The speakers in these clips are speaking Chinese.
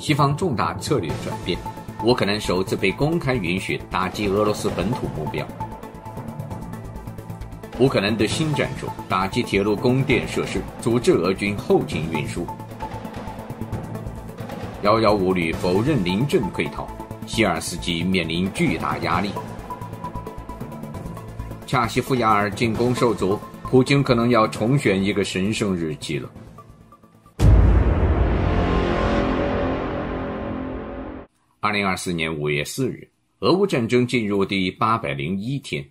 西方重大策略转变，乌克兰首次被公开允许打击俄罗斯本土目标。乌克兰的新战术：打击铁路供电设施，阻滞俄军后勤运输。遥遥无虑否认临阵溃逃，希尔斯基面临巨大压力。恰西夫亚尔进攻受阻，普京可能要重选一个神圣日期了。二零二四年五月四日，俄乌战争进入第八百零一天。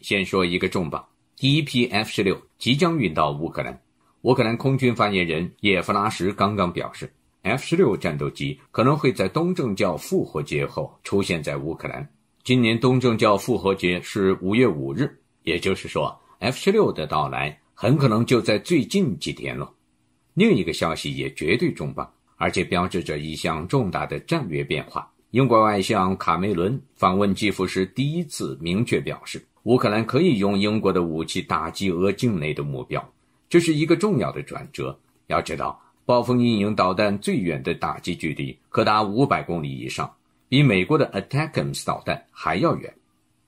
先说一个重磅：第一批 F 十六即将运到乌克兰。乌克兰空军发言人叶夫拉什刚刚表示，F 十六战斗机可能会在东正教复活节后出现在乌克兰。今年东正教复活节是五月五日，也就是说，F 十六的到来很可能就在最近几天了。另一个消息也绝对重磅。而且标志着一项重大的战略变化。英国外相卡梅伦访问基辅时，第一次明确表示，乌克兰可以用英国的武器打击俄境内的目标，这是一个重要的转折。要知道，暴风阴影导弹最远的打击距离可达五百公里以上，比美国的 a t a k m s 导弹还要远。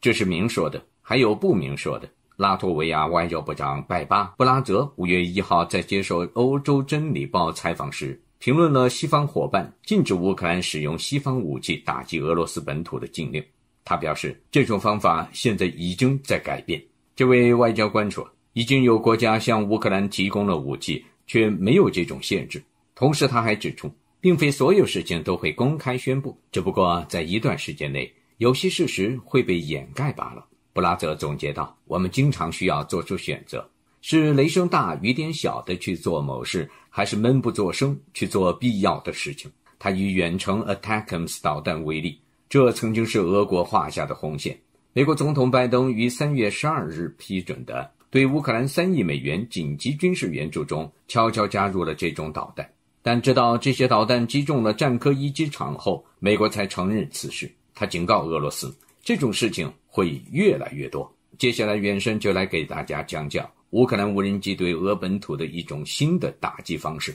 这是明说的，还有不明说的。拉脱维亚外交部长拜巴布拉泽五月一号在接受《欧洲真理报》采访时。评论了西方伙伴禁止乌克兰使用西方武器打击俄罗斯本土的禁令，他表示，这种方法现在已经在改变。这位外交官说，已经有国家向乌克兰提供了武器，却没有这种限制。同时，他还指出，并非所有事情都会公开宣布，只不过在一段时间内，有些事实会被掩盖罢了。布拉泽总结道：“我们经常需要做出选择，是雷声大雨点小的去做某事。”还是闷不作声去做必要的事情。他以远程 a t a k a m s 导弹为例，这曾经是俄国画下的红线。美国总统拜登于三月十二日批准的对乌克兰三亿美元紧急军事援助中，悄悄加入了这种导弹。但直到这些导弹击中了战科一机场后，美国才承认此事。他警告俄罗斯，这种事情会越来越多。接下来，远生就来给大家讲讲。乌克兰无人机对俄本土的一种新的打击方式。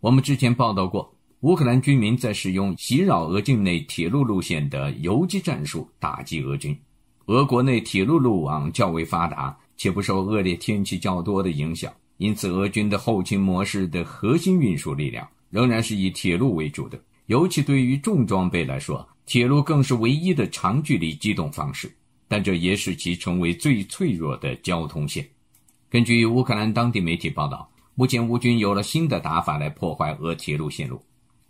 我们之前报道过，乌克兰军民在使用袭扰俄境内铁路路线的游击战术打击俄军。俄国内铁路路网较为发达，且不受恶劣天气较多的影响，因此俄军的后勤模式的核心运输力量仍然是以铁路为主的，尤其对于重装备来说。铁路更是唯一的长距离机动方式，但这也使其成为最脆弱的交通线。根据乌克兰当地媒体报道，目前乌军有了新的打法来破坏俄铁路线路，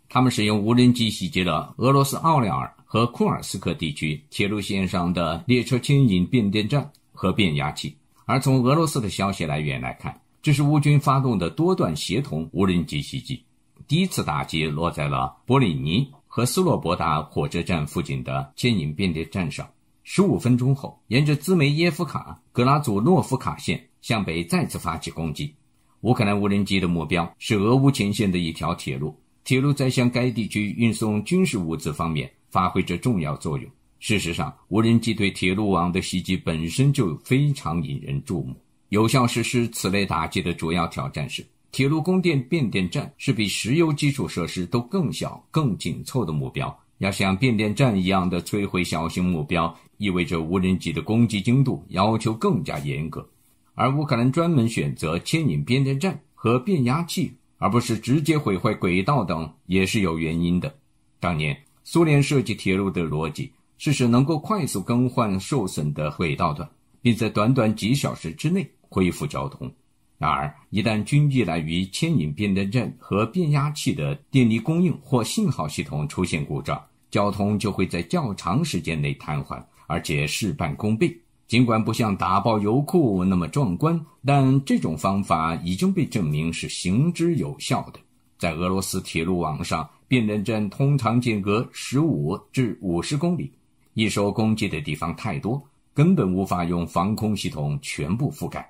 他们使用无人机袭击了俄罗斯奥廖尔和库尔斯克地区铁路线上的列车牵引变电站和变压器。而从俄罗斯的消息来源来看，这是乌军发动的多段协同无人机袭击，第一次打击落在了波里尼。和斯洛伯达火车站附近的牵引变电站上，十五分钟后，沿着兹梅耶夫卡格拉祖诺夫卡线向北再次发起攻击。乌克兰无人机的目标是俄乌前线的一条铁路，铁路在向该地区运送军事物资方面发挥着重要作用。事实上，无人机对铁路网的袭击本身就非常引人注目。有效实施此类打击的主要挑战是。铁路供电变电站是比石油基础设施都更小、更紧凑的目标。要像变电站一样的摧毁小型目标，意味着无人机的攻击精度要求更加严格。而乌克兰专门选择牵引变电站和变压器，而不是直接毁坏轨道等，也是有原因的。当年苏联设计铁路的逻辑是使能够快速更换受损的轨道段，并在短短几小时之内恢复交通。然而，一旦军机来于牵引变电站和变压器的电力供应或信号系统出现故障，交通就会在较长时间内瘫痪，而且事半功倍。尽管不像打爆油库那么壮观，但这种方法已经被证明是行之有效的。在俄罗斯铁路网上，变电站通常间隔十五至五十公里，易受攻击的地方太多，根本无法用防空系统全部覆盖。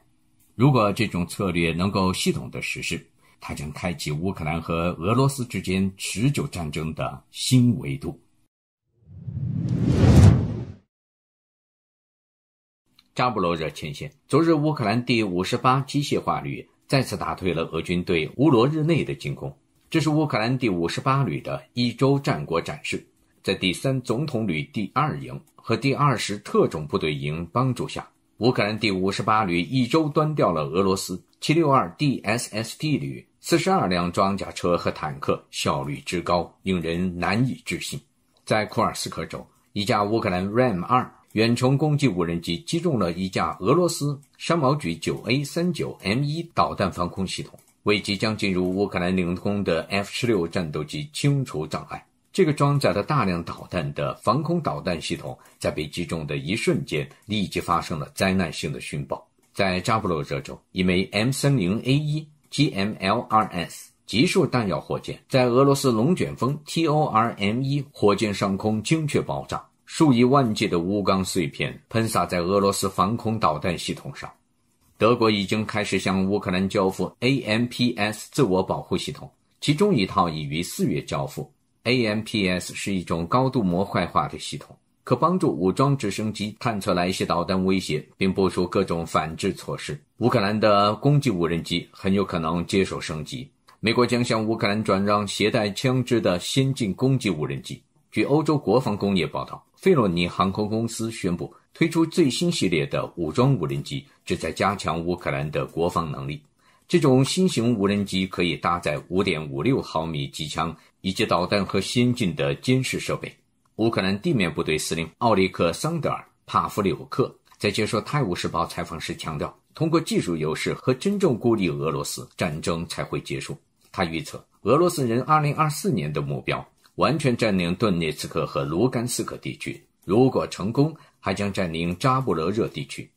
如果这种策略能够系统的实施，它将开启乌克兰和俄罗斯之间持久战争的新维度。扎布罗热前线，昨日乌克兰第五十八机械化旅再次打退了俄军对乌罗日内的进攻。这是乌克兰第五十八旅的一周战果展示，在第三总统旅第二营和第二十特种部队营帮助下。乌克兰第五十八旅一周端掉了俄罗斯七六二 D SST 旅四十二辆装甲车和坦克，效率之高令人难以置信。在库尔斯克州，一架乌克兰 r a m 二远程攻击无人机击中了一架俄罗斯山毛榉九 A 三九 M 一导弹防空系统，为即将进入乌克兰领空的 F 十六战斗机清除障碍。这个装载着大量导弹的防空导弹系统在被击中的一瞬间立即发生了灾难性的殉爆。在扎波罗热州，一枚 M 三零 A 一 GMLRS 极速弹药火箭在俄罗斯龙卷风 TORME 火箭上空精确爆炸，数以万计的钨钢碎片喷洒在俄罗斯防空导弹系统上。德国已经开始向乌克兰交付 AMPS 自我保护系统，其中一套已于四月交付。AMPS 是一种高度模块化的系统，可帮助武装直升机探测来袭导弹威胁，并部署各种反制措施。乌克兰的攻击无人机很有可能接受升级。美国将向乌克兰转让携带枪支的先进攻击无人机。据欧洲国防工业报道，费洛尼航空公司宣布推出最新系列的武装无人机，旨在加强乌克兰的国防能力。这种新型无人机可以搭载五点五六毫米机枪。以及导弹和先进的监视设备。乌克兰地面部队司令奥利克·桑德尔·帕夫柳克在接受《泰晤士报》采访时强调，通过技术优势和真正孤立俄罗斯，战争才会结束。他预测，俄罗斯人2024年的目标完全占领顿涅茨克和卢甘斯克地区，如果成功，还将占领扎布罗热地区。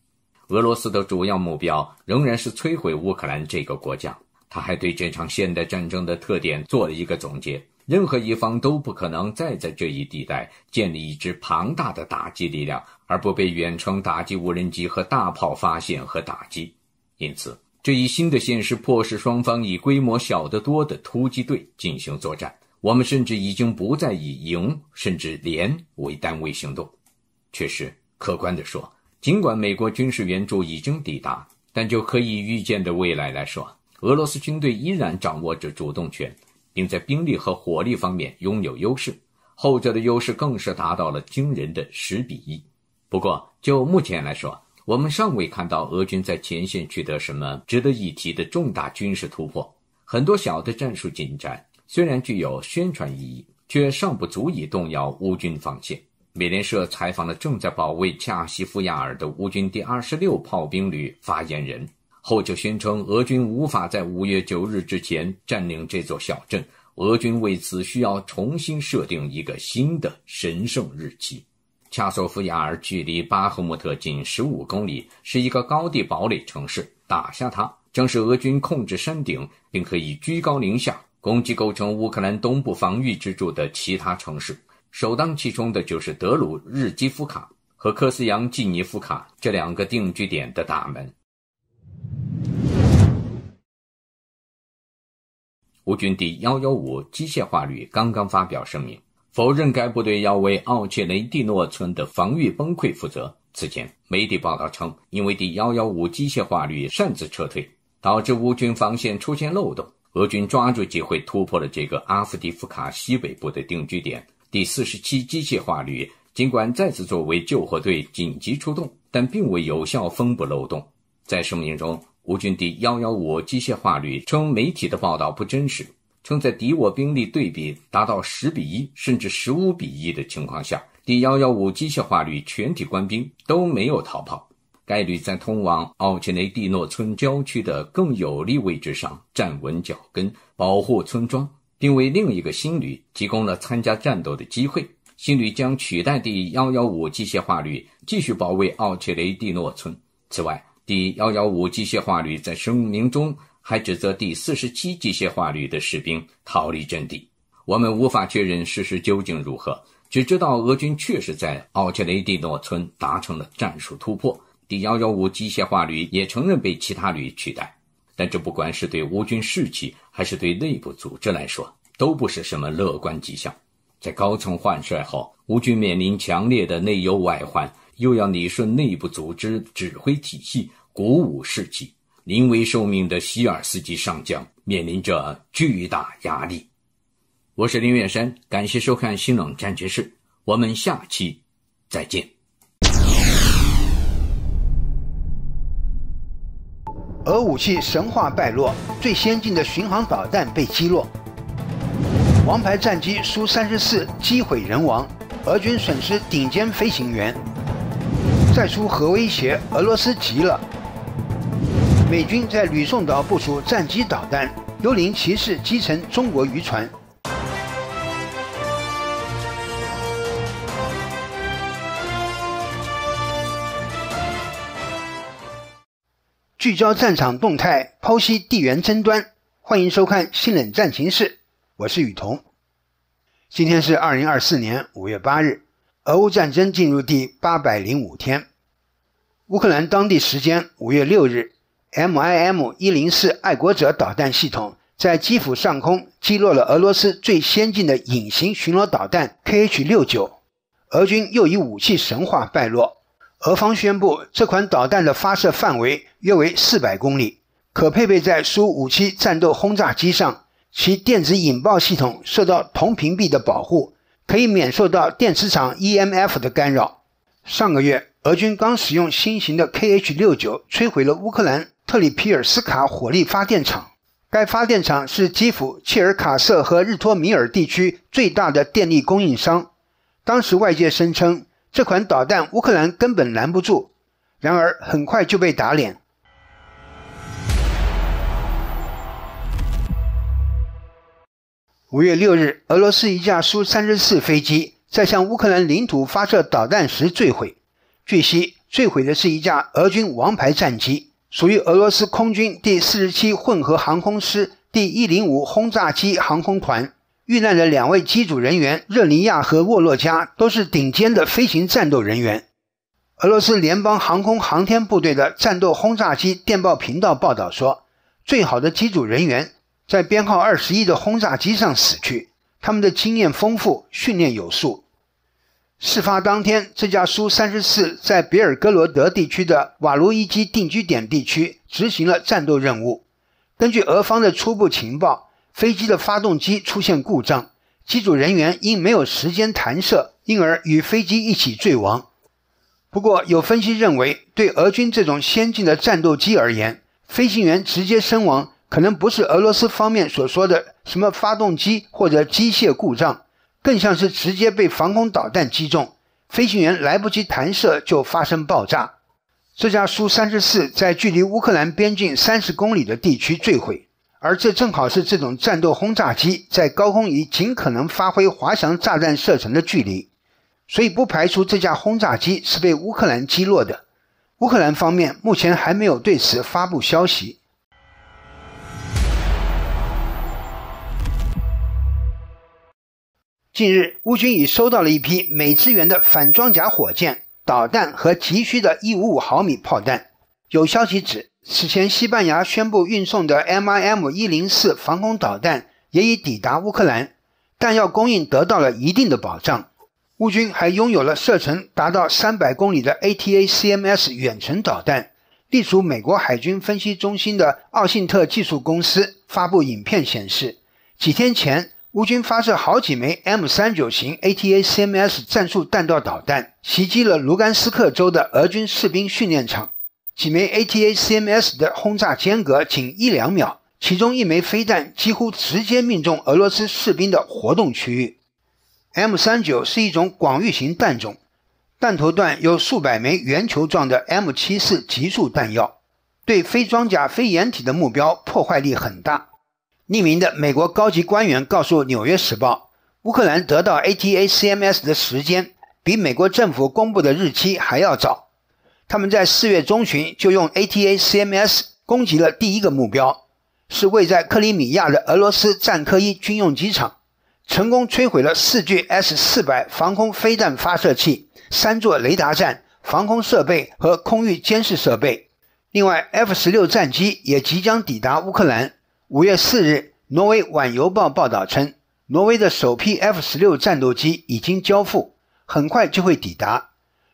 俄罗斯的主要目标仍然是摧毁乌克兰这个国家。他还对这场现代战争的特点做了一个总结。任何一方都不可能再在这一地带建立一支庞大的打击力量，而不被远程打击无人机和大炮发现和打击。因此，这一新的现实迫使双方以规模小得多的突击队进行作战。我们甚至已经不再以营甚至连为单位行动。确实，客观地说，尽管美国军事援助已经抵达，但就可以预见的未来来说，俄罗斯军队依然掌握着主动权。并在兵力和火力方面拥有优势，后者的优势更是达到了惊人的十比一。不过，就目前来说，我们尚未看到俄军在前线取得什么值得一提的重大军事突破。很多小的战术进展虽然具有宣传意义，却尚不足以动摇乌军防线。美联社采访了正在保卫恰西夫亚尔的乌军第二十六炮兵旅发言人。后就宣称，俄军无法在五月九日之前占领这座小镇，俄军为此需要重新设定一个新的神圣日期。恰索夫亚尔距离巴赫穆特仅十五公里，是一个高地堡垒城市。打下它，将是俄军控制山顶，并可以居高临下攻击构成乌克兰东部防御支柱的其他城市。首当其冲的就是德鲁日基夫卡和科斯扬季尼夫卡这两个定居点的大门。乌军第幺幺五机械化旅刚刚发表声明，否认该部队要为奥切雷蒂诺村的防御崩溃负责。此前媒体报道称，因为第幺幺五机械化旅擅自撤退，导致乌军防线出现漏洞，俄军抓住机会突破了这个阿夫迪夫卡西北部的定居点。第四十七机械化旅尽管再次作为救火队紧急出动，但并未有效封布漏洞。在声明中。乌军第幺幺五机械化旅称，媒体的报道不真实。称在敌我兵力对比达到十比一甚至十五比一的情况下，第幺幺五机械化旅全体官兵都没有逃跑。该旅在通往奥切雷蒂诺村郊区的更有利位置上站稳脚跟，保护村庄，并为另一个新旅提供了参加战斗的机会。新旅将取代第幺幺五机械化旅，继续保卫奥切雷蒂诺村。此外。第115机械化旅在声明中还指责第47机械化旅的士兵逃离阵地。我们无法确认事实究竟如何，只知道俄军确实在奥切雷蒂诺村达成了战术突破。第115机械化旅也承认被其他旅取代，但这不管是对乌军士气，还是对内部组织来说，都不是什么乐观迹象。在高层换帅后，乌军面临强烈的内忧外患。又要理顺内部组织指挥体系，鼓舞士气。临危受命的希尔斯基上将面临着巨大压力。我是林远山，感谢收看《新冷战局势》，我们下期再见。俄武器神话败落，最先进的巡航导弹被击落，王牌战机苏三十四机毁人亡，俄军损失顶尖飞行员。再出核威胁，俄罗斯急了。美军在吕宋岛部署战机、导弹，幽灵骑士击沉中国渔船。聚焦战场动态，剖析地缘争端，欢迎收看《新冷战形势》，我是雨桐。今天是二零二四年五月八日。俄乌战争进入第八百零五天。乌克兰当地时间五月六日，MIM-104 爱国者导弹系统在基辅上空击落了俄罗斯最先进的隐形巡逻导弹 Kh-69。俄军又以武器神话败落。俄方宣布，这款导弹的发射范围约为四百公里，可配备在苏 -57 战斗轰炸机上，其电子引爆系统受到铜屏蔽的保护。可以免受到电磁场 EMF 的干扰。上个月，俄军刚使用新型的 Kh-69 摧毁了乌克兰特里皮尔斯卡火力发电厂。该发电厂是基辅、切尔卡瑟和日托米尔地区最大的电力供应商。当时外界声称这款导弹乌克兰根本拦不住，然而很快就被打脸。五月六日，俄罗斯一架苏三十四飞机在向乌克兰领土发射导弹时坠毁。据悉，坠毁的是一架俄军王牌战机，属于俄罗斯空军第四十七混合航空师第一零五轰炸机航空团。遇难的两位机组人员热尼亚和沃洛加都是顶尖的飞行战斗人员。俄罗斯联邦航空航天部队的战斗轰炸机电报频道报道说，最好的机组人员。在编号二十一的轰炸机上死去。他们的经验丰富，训练有素。事发当天，这架苏三十四在比尔哥罗德地区的瓦卢伊基定居点地区执行了战斗任务。根据俄方的初步情报，飞机的发动机出现故障，机组人员因没有时间弹射，因而与飞机一起坠亡。不过，有分析认为，对俄军这种先进的战斗机而言，飞行员直接身亡。可能不是俄罗斯方面所说的什么发动机或者机械故障，更像是直接被防空导弹击中，飞行员来不及弹射就发生爆炸。这架苏 -34 在距离乌克兰边境三十公里的地区坠毁，而这正好是这种战斗轰炸机在高空以尽可能发挥滑翔炸弹射程的距离，所以不排除这架轰炸机是被乌克兰击落的。乌克兰方面目前还没有对此发布消息。近日，乌军已收到了一批美支援的反装甲火箭导弹和急需的155毫米炮弹。有消息指，此前西班牙宣布运送的 MIM-104 防空导弹也已抵达乌克兰，弹药供应得到了一定的保障。乌军还拥有了射程达到300公里的 ATA CMS 远程导弹。隶属美国海军分析中心的奥信特技术公司发布影片显示，几天前。乌军发射好几枚 M 三九型 ATA CMS 战术弹道导弹，袭击了卢甘斯克州的俄军士兵训练场。几枚 ATA CMS 的轰炸间隔仅一两秒，其中一枚飞弹几乎直接命中俄罗斯士兵的活动区域。M 三九是一种广域型弹种，弹头段有数百枚圆球状的 M 七四极速弹药，对非装甲、非掩体的目标破坏力很大。匿名的美国高级官员告诉《纽约时报》，乌克兰得到 ATACMS 的时间比美国政府公布的日期还要早。他们在四月中旬就用 ATACMS 攻击了第一个目标，是位在克里米亚的俄罗斯战科一军用机场，成功摧毁了四具 S 四百防空飞弹发射器、三座雷达站、防空设备和空域监视设备。另外，F 十六战机也即将抵达乌克兰。五月四日，挪威《晚邮报》报道称，挪威的首批 F 十六战斗机已经交付，很快就会抵达。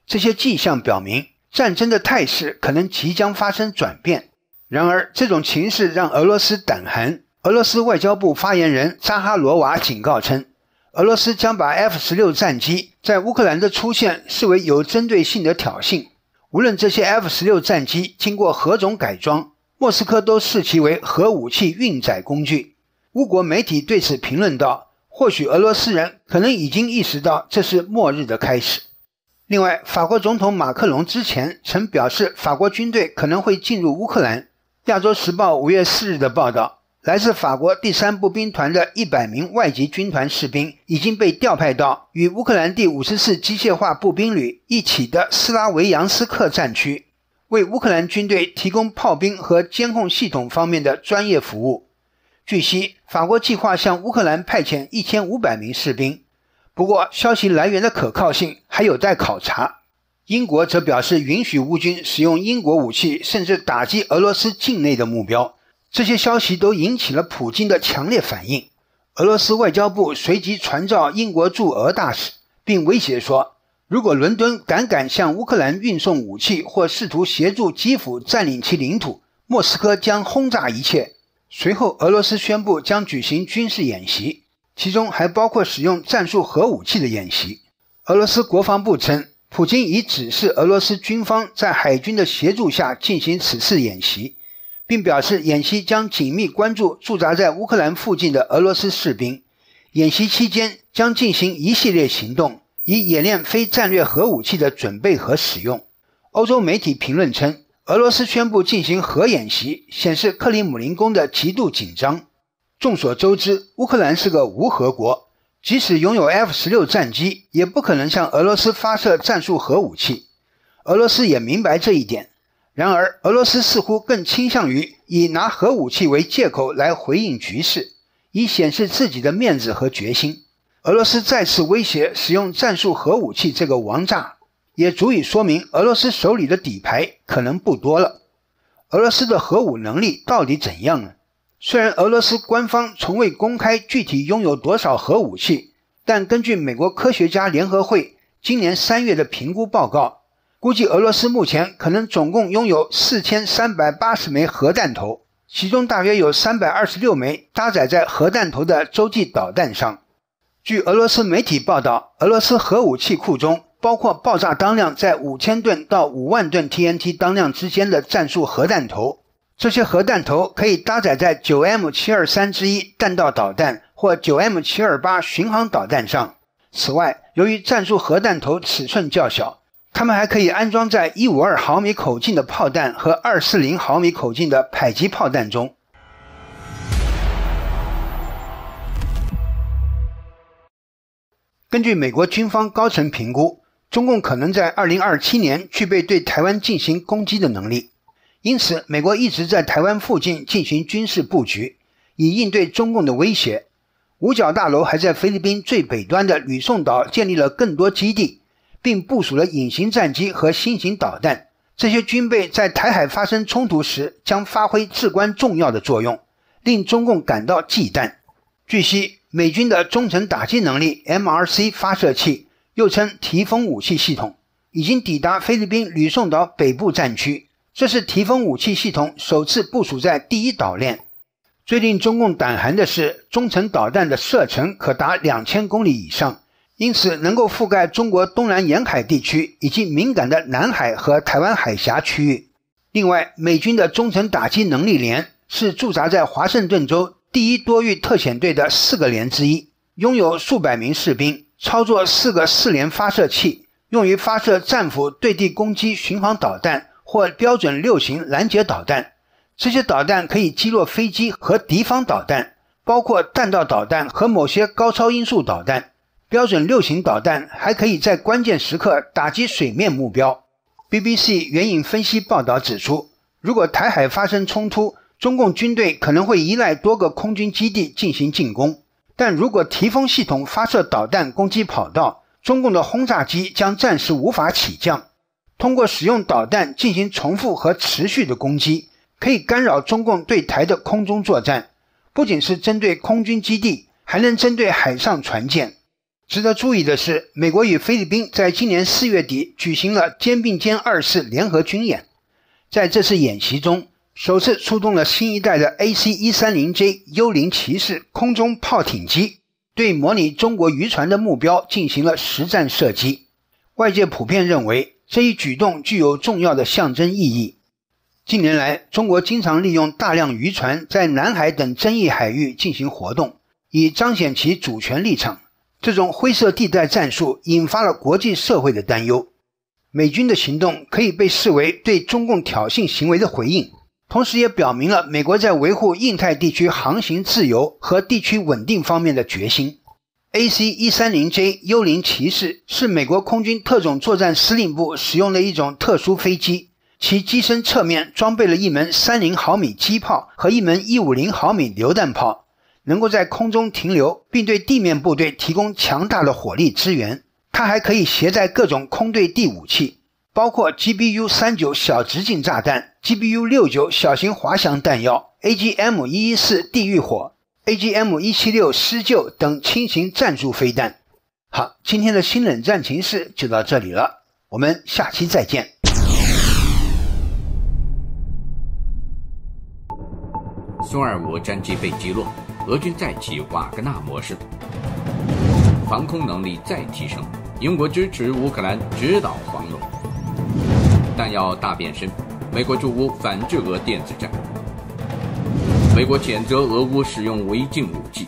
这些迹象表明，战争的态势可能即将发生转变。然而，这种情势让俄罗斯胆寒。俄罗斯外交部发言人扎哈罗娃警告称，俄罗斯将把 F 十六战机在乌克兰的出现视为有针对性的挑衅，无论这些 F 十六战机经过何种改装。莫斯科都视其为核武器运载工具。乌国媒体对此评论道：“或许俄罗斯人可能已经意识到这是末日的开始。”另外，法国总统马克龙之前曾表示，法国军队可能会进入乌克兰。《亚洲时报》五月四日的报道：来自法国第三步兵团的一百名外籍军团士兵已经被调派到与乌克兰第五十四机械化步兵旅一起的斯拉维扬斯克战区。为乌克兰军队提供炮兵和监控系统方面的专业服务。据悉，法国计划向乌克兰派遣1500名士兵，不过消息来源的可靠性还有待考察。英国则表示允许乌军使用英国武器，甚至打击俄罗斯境内的目标。这些消息都引起了普京的强烈反应。俄罗斯外交部随即传召英国驻俄大使，并威胁说。如果伦敦胆敢向乌克兰运送武器或试图协助基辅占领其领土，莫斯科将轰炸一切。随后，俄罗斯宣布将举行军事演习，其中还包括使用战术核武器的演习。俄罗斯国防部称，普京已指示俄罗斯军方在海军的协助下进行此次演习，并表示演习将紧密关注驻扎在乌克兰附近的俄罗斯士兵。演习期间将进行一系列行动。以演练非战略核武器的准备和使用。欧洲媒体评论称，俄罗斯宣布进行核演习，显示克里姆林宫的极度紧张。众所周知，乌克兰是个无核国，即使拥有 F 十六战机，也不可能向俄罗斯发射战术核武器。俄罗斯也明白这一点，然而，俄罗斯似乎更倾向于以拿核武器为借口来回应局势，以显示自己的面子和决心。俄罗斯再次威胁使用战术核武器，这个王炸也足以说明俄罗斯手里的底牌可能不多了。俄罗斯的核武能力到底怎样呢？虽然俄罗斯官方从未公开具体拥有多少核武器，但根据美国科学家联合会今年三月的评估报告，估计俄罗斯目前可能总共拥有四千三百八十枚核弹头，其中大约有三百二十六枚搭载在核弹头的洲际导弹上。据俄罗斯媒体报道，俄罗斯核武器库中包括爆炸当量在五千吨到五万吨 TNT 当量之间的战术核弹头。这些核弹头可以搭载在 9M723 之一弹道导弹或 9M728 巡航导弹上。此外，由于战术核弹头尺寸较小，它们还可以安装在152毫米口径的炮弹和240毫米口径的迫击炮弹中。根据美国军方高层评估，中共可能在二零二七年具备对台湾进行攻击的能力，因此美国一直在台湾附近进行军事布局，以应对中共的威胁。五角大楼还在菲律宾最北端的吕宋岛建立了更多基地，并部署了隐形战机和新型导弹。这些军备在台海发生冲突时将发挥至关重要的作用，令中共感到忌惮。据悉。美军的中程打击能力 MRC 发射器，又称“提风武器系统”，已经抵达菲律宾吕宋岛北部战区。这是“提风武器系统”首次部署在第一岛链。最令中共胆寒的是，中程导弹的射程可达两千公里以上，因此能够覆盖中国东南沿海地区以及敏感的南海和台湾海峡区域。另外，美军的中程打击能力连是驻扎在华盛顿州。第一多域特遣队的四个连之一，拥有数百名士兵，操作四个四连发射器，用于发射战斧对地攻击巡航导弹或标准六型拦截导弹。这些导弹可以击落飞机和敌方导弹，包括弹道导弹和某些高超音速导弹。标准六型导弹还可以在关键时刻打击水面目标。BBC 援引分析报道指出，如果台海发生冲突，中共军队可能会依赖多个空军基地进行进攻，但如果提风系统发射导弹攻击跑道，中共的轰炸机将暂时无法起降。通过使用导弹进行重复和持续的攻击，可以干扰中共对台的空中作战，不仅是针对空军基地，还能针对海上船舰。值得注意的是，美国与菲律宾在今年四月底举行了肩并肩二次联合军演，在这次演习中。首次出动了新一代的 AC-130J 幽灵骑士空中炮艇机，对模拟中国渔船的目标进行了实战射击。外界普遍认为这一举动具有重要的象征意义。近年来，中国经常利用大量渔船在南海等争议海域进行活动，以彰显其主权立场。这种灰色地带战术引发了国际社会的担忧。美军的行动可以被视为对中共挑衅行为的回应。同时也表明了美国在维护印太地区航行自由和地区稳定方面的决心。AC-130J 幽灵骑士是美国空军特种作战司令部使用的一种特殊飞机，其机身侧面装备了一门30毫米机炮和一门150毫米榴弹炮，能够在空中停留并对地面部队提供强大的火力支援。它还可以携带各种空对地武器。包括 GBU 三九小直径炸弹、GBU 六九小型滑翔弹药、AGM 一一四地狱火、AGM 一七六施救等轻型战术飞弹。好，今天的《新冷战情势》就到这里了，我们下期再见。苏二五战机被击落，俄军再起瓦格纳模式，防空能力再提升，英国支持乌克兰直导防。弹药大变身，美国驻乌反制俄电子战。美国谴责俄乌使用违禁武器。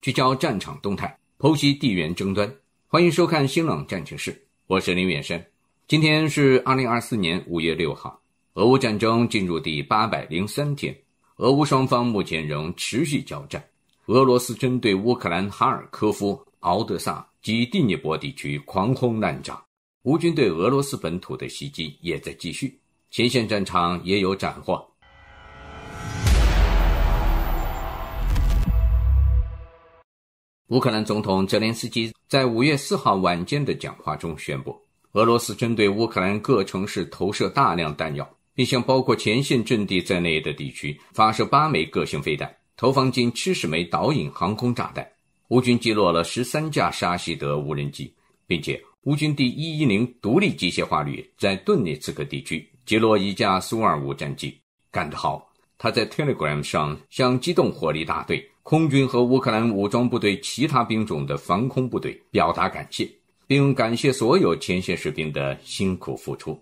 聚焦战场动态，剖析地缘争端。欢迎收看《新浪战情室》，我是林远山。今天是二零二四年五月六号，俄乌战争进入第八百零三天。俄乌双方目前仍持续交战，俄罗斯针对乌克兰哈尔科夫、敖德萨及第聂伯地区狂轰滥炸，乌军对俄罗斯本土的袭击也在继续，前线战场也有斩获。乌克兰总统泽连斯基在五月四号晚间的讲话中宣布，俄罗斯针对乌克兰各城市投射大量弹药。并向包括前线阵地在内的地区发射八枚个性飞弹，投放近七十枚导引航空炸弹。乌军击落了十三架沙希德无人机，并且乌军第一一零独立机械化旅在顿涅茨克地区击落一架苏二五战机，干得好！他在 Telegram 上向机动火力大队、空军和乌克兰武装部队其他兵种的防空部队表达感谢，并感谢所有前线士兵的辛苦付出。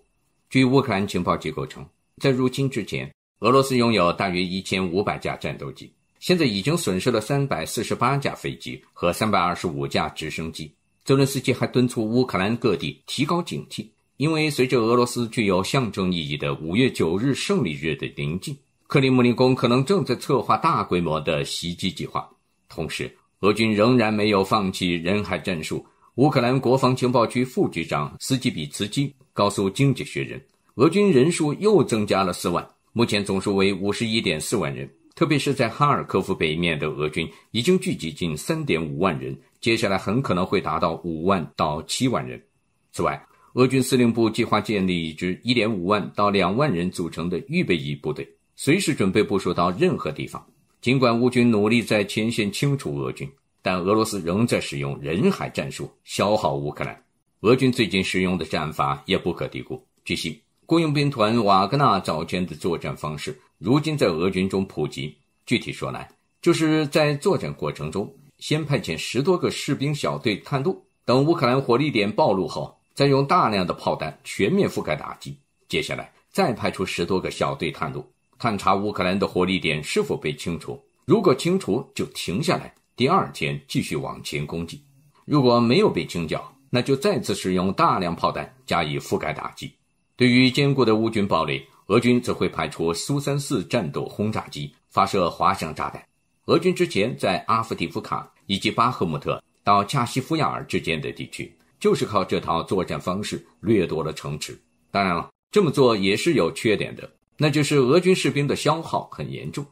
据乌克兰情报机构称，在入侵之前，俄罗斯拥有大约一千五百架战斗机，现在已经损失了三百四十八架飞机和三百二十五架直升机。泽伦斯基还敦促乌克兰各地提高警惕，因为随着俄罗斯具有象征意义的五月九日胜利日的临近，克里姆林宫可能正在策划大规模的袭击计划。同时，俄军仍然没有放弃人海战术。乌克兰国防情报局副局长斯基比茨基告诉《经济学人》，俄军人数又增加了4万，目前总数为51.4万人。特别是在哈尔科夫北面的俄军已经聚集近3.5万人，接下来很可能会达到5万到7万人。此外，俄军司令部计划建立一支1.5万到2万人组成的预备役部队，随时准备部署到任何地方。尽管乌军努力在前线清除俄军。但俄罗斯仍在使用人海战术消耗乌克兰。俄军最近使用的战法也不可低估。据悉，雇佣兵团瓦格纳早前的作战方式，如今在俄军中普及。具体说来，就是在作战过程中，先派遣十多个士兵小队探路，等乌克兰火力点暴露后，再用大量的炮弹全面覆盖打击。接下来，再派出十多个小队探路，探查乌克兰的火力点是否被清除。如果清除，就停下来。第二天继续往前攻击，如果没有被清剿，那就再次使用大量炮弹加以覆盖打击。对于坚固的乌军堡垒，俄军则会派出苏 -34 战斗轰炸机发射滑翔炸弹。俄军之前在阿夫迪夫卡以及巴赫穆特到恰西夫亚尔之间的地区，就是靠这套作战方式掠夺了城池。当然了，这么做也是有缺点的，那就是俄军士兵的消耗很严重。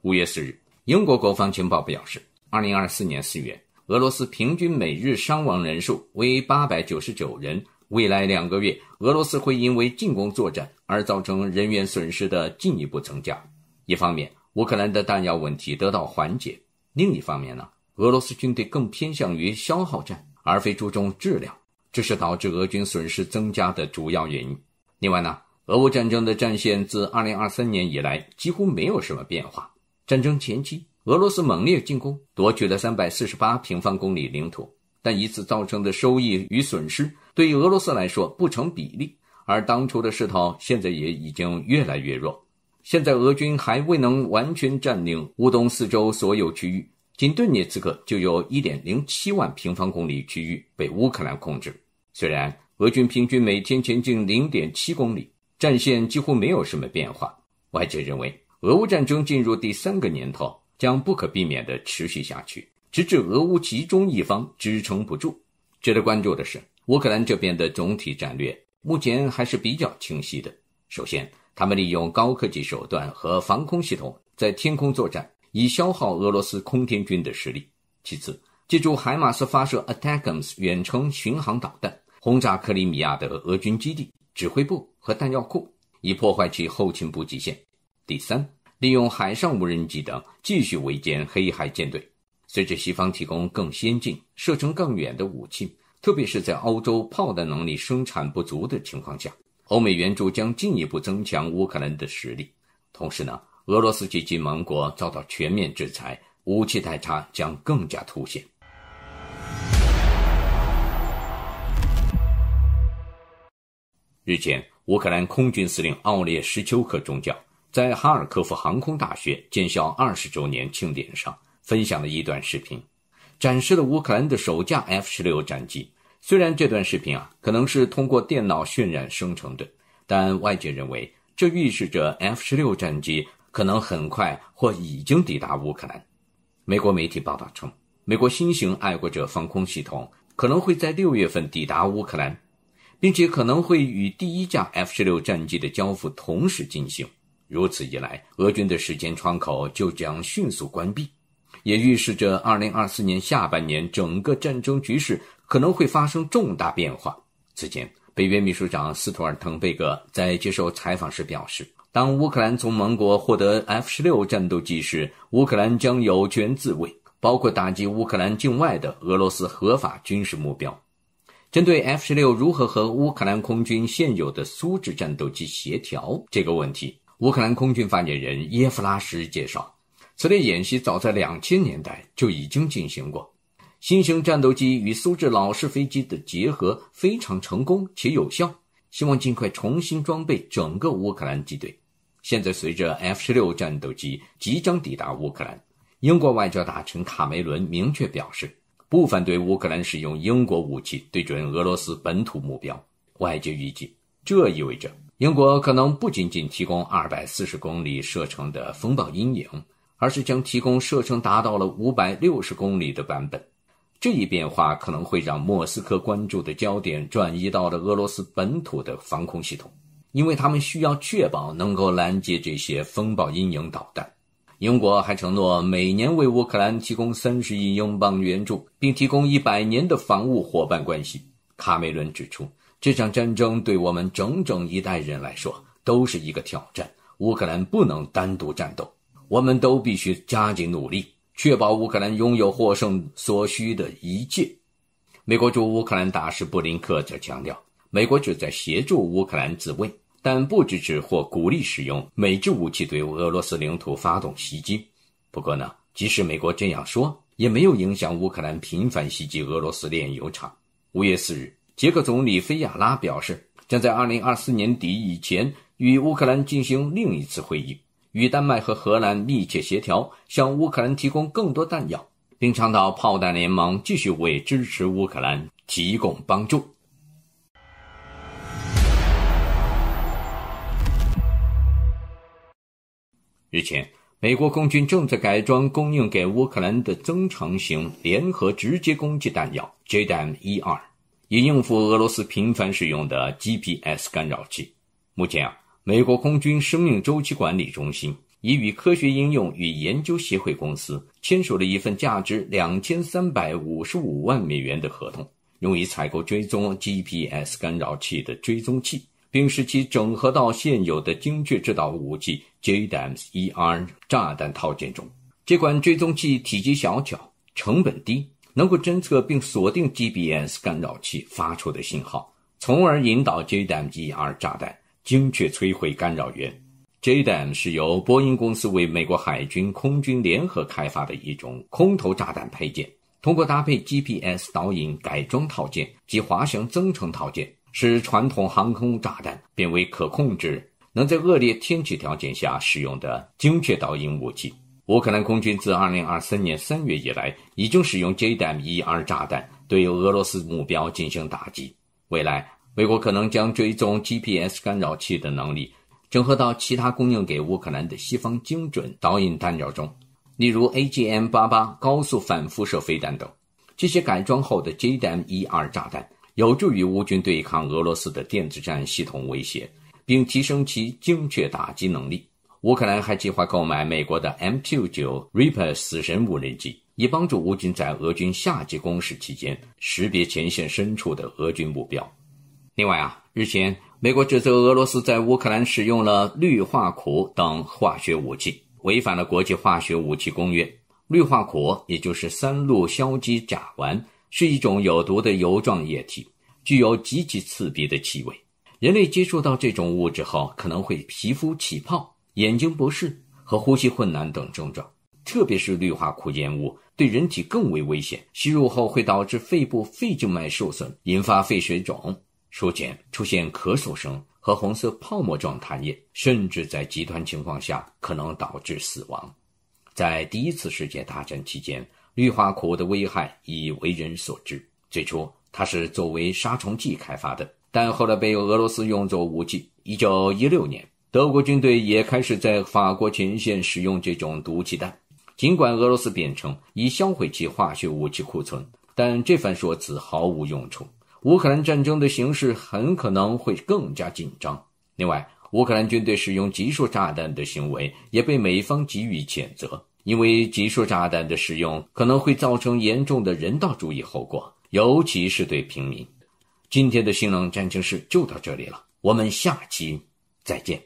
五月四日，英国国防情报表示。二零二四年四月，俄罗斯平均每日伤亡人数为八百九十九人。未来两个月，俄罗斯会因为进攻作战而造成人员损失的进一步增加。一方面，乌克兰的弹药问题得到缓解；另一方面呢，俄罗斯军队更偏向于消耗战，而非注重质量，这是导致俄军损失增加的主要原因。另外呢，俄乌战争的战线自二零二三年以来几乎没有什么变化。战争前期。俄罗斯猛烈进攻，夺取了三百四十八平方公里领土，但一次造成的收益与损失对于俄罗斯来说不成比例。而当初的势头现在也已经越来越弱。现在俄军还未能完全占领乌东四周所有区域，仅顿涅茨克就有一点零七万平方公里区域被乌克兰控制。虽然俄军平均每天前进零点七公里，战线几乎没有什么变化。外界认为，俄乌战争进入第三个年头。将不可避免地持续下去，直至俄乌其中一方支撑不住。值得关注的是，乌克兰这边的总体战略目前还是比较清晰的。首先，他们利用高科技手段和防空系统在天空作战，以消耗俄罗斯空天军的实力；其次，借助海马斯发射 a t t a c k s 远程巡航导弹，轰炸克里米亚的俄军基地、指挥部和弹药库，以破坏其后勤补给线；第三。利用海上无人机等继续围歼黑海舰队。随着西方提供更先进、射程更远的武器，特别是在欧洲炮弹能力生产不足的情况下，欧美援助将进一步增强乌克兰的实力。同时呢，俄罗斯及其盟国遭到全面制裁，武器代差将更加凸显。日前，乌克兰空军司令奥列什丘克中将。在哈尔科夫航空大学建校二十周年庆典上，分享了一段视频，展示了乌克兰的首架 F 十六战机。虽然这段视频啊，可能是通过电脑渲染生成的，但外界认为这预示着 F 十六战机可能很快或已经抵达乌克兰。美国媒体报道称，美国新型爱国者防空系统可能会在六月份抵达乌克兰，并且可能会与第一架 F 十六战机的交付同时进行。如此一来，俄军的时间窗口就将迅速关闭，也预示着2024年下半年整个战争局势可能会发生重大变化。此前，北约秘书长斯图尔滕贝格在接受采访时表示，当乌克兰从盟国获得 F-16 战斗机时，乌克兰将有权自卫，包括打击乌克兰境外的俄罗斯合法军事目标。针对 F-16 如何和乌克兰空军现有的苏制战斗机协调这个问题。乌克兰空军发言人耶夫拉什介绍，此类演习早在两千年代就已经进行过。新型战斗机与苏制老式飞机的结合非常成功且有效，希望尽快重新装备整个乌克兰机队。现在，随着 F 十六战斗机即将抵达乌克兰，英国外交大臣卡梅伦明确表示，不反对乌克兰使用英国武器对准俄罗斯本土目标。外界预计，这意味着。英国可能不仅仅提供二百四十公里射程的风暴阴影，而是将提供射程达到了五百六十公里的版本。这一变化可能会让莫斯科关注的焦点转移到了俄罗斯本土的防空系统，因为他们需要确保能够拦截这些风暴阴影导弹。英国还承诺每年为乌克兰提供三十亿英镑援助，并提供一百年的防务伙伴关系。卡梅伦指出。这场战争对我们整整一代人来说都是一个挑战。乌克兰不能单独战斗，我们都必须加紧努力，确保乌克兰拥有获胜所需的一切。美国驻乌克兰大使布林克则强调，美国旨在协助乌克兰自卫，但不支持或鼓励使用美制武器对俄罗斯领土发动袭击。不过呢，即使美国这样说，也没有影响乌克兰频繁袭击俄罗斯炼油厂。五月四日。捷克总理菲亚拉表示，将在二零二四年底以前与乌克兰进行另一次会议，与丹麦和荷兰密切协调，向乌克兰提供更多弹药，并倡导炮弹联盟继续为支持乌克兰提供帮助。日前，美国空军正在改装供应给乌克兰的增长型联合直接攻击弹药 （JDM-ER）。以应付俄罗斯频繁使用的 GPS 干扰器。目前啊，美国空军生命周期管理中心已与科学应用与研究协会公司签署了一份价值两千三百五十五万美元的合同，用于采购追踪 GPS 干扰器的追踪器，并使其整合到现有的精确制导武器 JAMSER 炸弹套件中。这款追踪器体积小巧，成本低。能够侦测并锁定 GPS 干扰器发出的信号，从而引导 Jdam G2R 炸弹精确摧毁干扰源。Jdam 是由波音公司为美国海军空军联合开发的一种空投炸弹配件，通过搭配 GPS 导引改装套件及滑翔增程套件，使传统航空炸弹变为可控制、能在恶劣天气条件下使用的精确导引武器。乌克兰空军自2023年3月以来，已经使用 JDMER 炸弹对俄罗斯目标进行打击。未来，美国可能将追踪 GPS 干扰器的能力整合到其他供应给乌克兰的西方精准导引弹药中，例如 AGM-88 高速反辐射飞弹等。这些改装后的 JDMER 炸弹有助于乌军对抗俄罗斯的电子战系统威胁，并提升其精确打击能力。乌克兰还计划购买美国的 MQ-9 Reaper 死神无人机，以帮助乌军在俄军夏季攻势期间识别前线深处的俄军目标。另外啊，日前美国指责俄罗斯在乌克兰使用了氯化苦等化学武器，违反了国际化学武器公约。氯化苦也就是三氯硝基甲烷，是一种有毒的油状液体，具有极其刺鼻的气味。人类接触到这种物质后，可能会皮肤起泡。眼睛不适和呼吸困难等症状，特别是氯化苦烟雾对人体更为危险。吸入后会导致肺部肺静脉受损，引发肺水肿、术前出现咳嗽声和红色泡沫状痰液，甚至在极端情况下可能导致死亡。在第一次世界大战期间，氯化苦的危害已为人所知。最初，它是作为杀虫剂开发的，但后来被俄罗斯用作武器。一九一六年。德国军队也开始在法国前线使用这种毒气弹，尽管俄罗斯辩称已销毁其化学武器库存，但这番说辞毫无用处。乌克兰战争的形势很可能会更加紧张。另外，乌克兰军队使用集束炸弹的行为也被美方给予谴责，因为集束炸弹的使用可能会造成严重的人道主义后果，尤其是对平民。今天的新浪战争室就到这里了，我们下期再见。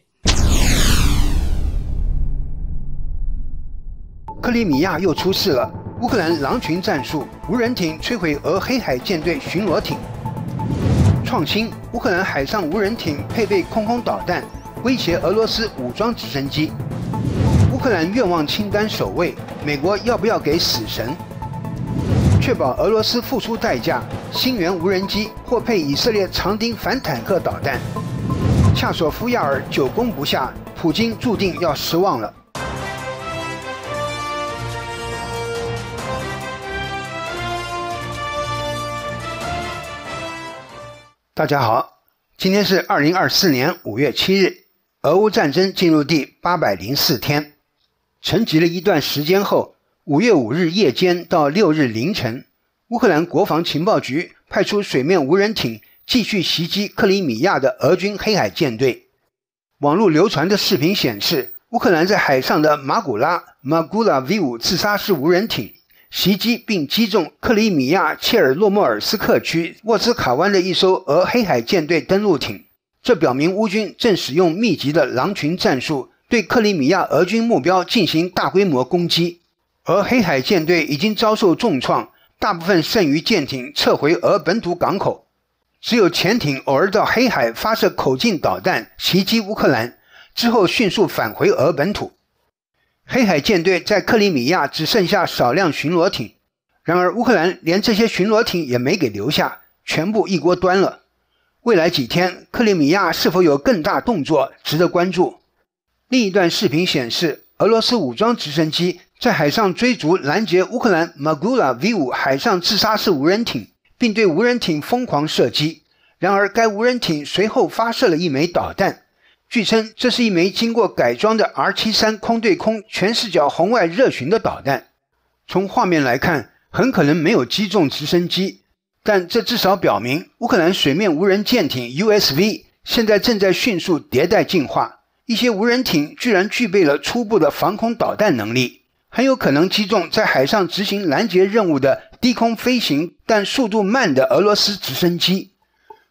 克里米亚又出事了，乌克兰狼群战术无人艇摧毁俄黑海舰队巡逻艇。创新乌克兰海上无人艇配备空空导弹，威胁俄罗斯武装直升机。乌克兰愿望清单首位，美国要不要给死神？确保俄罗斯付出代价。星源无人机或配以色列长钉反坦克导弹。恰索夫亚尔久攻不下，普京注定要失望了。大家好，今天是二零二四年五月七日，俄乌战争进入第八百零四天。沉寂了一段时间后，五月五日夜间到六日凌晨，乌克兰国防情报局派出水面无人艇继续袭击克里米亚的俄军黑海舰队。网络流传的视频显示，乌克兰在海上的马古拉 （Magula V5 自杀式无人艇）。袭击并击中克里米亚切尔诺莫尔斯克区沃兹卡湾的一艘俄黑海舰队登陆艇，这表明乌军正使用密集的狼群战术对克里米亚俄军目标进行大规模攻击。而黑海舰队已经遭受重创，大部分剩余舰艇撤回俄本土港口，只有潜艇偶尔到黑海发射口径导弹袭击乌克兰，之后迅速返回俄本土。黑海舰队在克里米亚只剩下少量巡逻艇，然而乌克兰连这些巡逻艇也没给留下，全部一锅端了。未来几天，克里米亚是否有更大动作，值得关注。另一段视频显示，俄罗斯武装直升机在海上追逐拦截乌克兰 Magura V5 海上自杀式无人艇，并对无人艇疯狂射击。然而，该无人艇随后发射了一枚导弹。据称，这是一枚经过改装的 R 七三空对空全视角红外热巡的导弹。从画面来看，很可能没有击中直升机，但这至少表明，乌克兰水面无人舰艇 USV 现在正在迅速迭代进化。一些无人艇居然具备了初步的防空导弹能力，很有可能击中在海上执行拦截任务的低空飞行但速度慢的俄罗斯直升机。